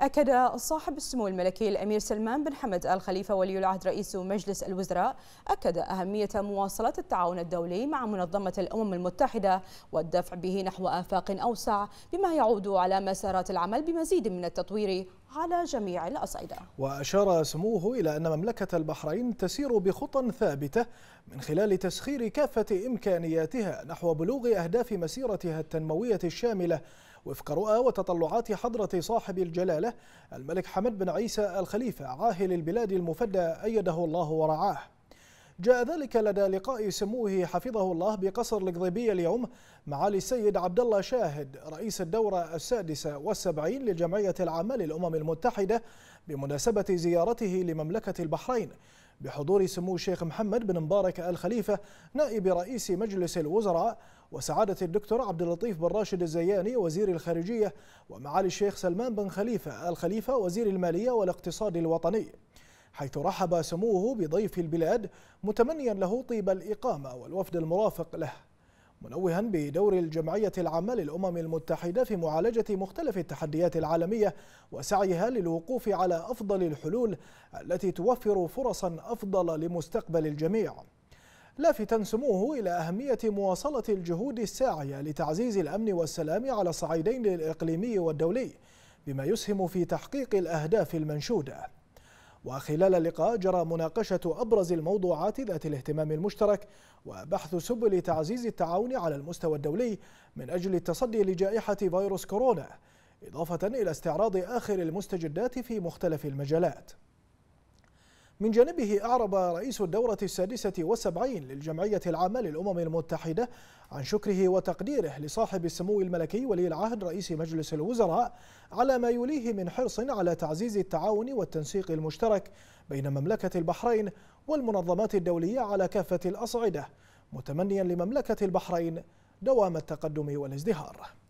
أكد صاحب السمو الملكي الأمير سلمان بن حمد آل خليفة ولي العهد رئيس مجلس الوزراء أكد أهمية مواصلة التعاون الدولي مع منظمة الأمم المتحدة والدفع به نحو آفاق أوسع بما يعود على مسارات العمل بمزيد من التطوير على جميع الأصعدة وأشار سموه إلى أن مملكة البحرين تسير بخطى ثابتة من خلال تسخير كافة إمكانياتها نحو بلوغ أهداف مسيرتها التنموية الشاملة وفق رؤى وتطلعات حضرة صاحب الجلالة الملك حمد بن عيسى الخليفة عاهل البلاد المفدى أيده الله ورعاه جاء ذلك لدى لقاء سموه حفظه الله بقصر القضيبية اليوم معالي السيد عبد الله شاهد رئيس الدورة السادسة والسبعين لجمعية العامة للأمم المتحدة بمناسبة زيارته لمملكة البحرين بحضور سمو الشيخ محمد بن مبارك الخليفة نائب رئيس مجلس الوزراء وسعادة الدكتور عبد اللطيف بن راشد الزياني وزير الخارجية ومعالي الشيخ سلمان بن خليفة الخليفة وزير المالية والاقتصاد الوطني حيث رحب سموه بضيف البلاد متمنيا له طيب الإقامة والوفد المرافق له منوها بدور الجمعية العامة للأمم المتحدة في معالجة مختلف التحديات العالمية وسعيها للوقوف على أفضل الحلول التي توفر فرصا أفضل لمستقبل الجميع لافتا سموه إلى أهمية مواصلة الجهود الساعية لتعزيز الأمن والسلام على الصعيدين الإقليمي والدولي بما يسهم في تحقيق الأهداف المنشودة وخلال اللقاء جرى مناقشة أبرز الموضوعات ذات الاهتمام المشترك وبحث سبل تعزيز التعاون على المستوى الدولي من أجل التصدي لجائحة فيروس كورونا إضافة إلى استعراض آخر المستجدات في مختلف المجالات من جانبه أعرب رئيس الدورة السادسة والسبعين للجمعية العامة للأمم المتحدة عن شكره وتقديره لصاحب السمو الملكي ولي العهد رئيس مجلس الوزراء على ما يليه من حرص على تعزيز التعاون والتنسيق المشترك بين مملكة البحرين والمنظمات الدولية على كافة الأصعدة متمنيا لمملكة البحرين دوام التقدم والازدهار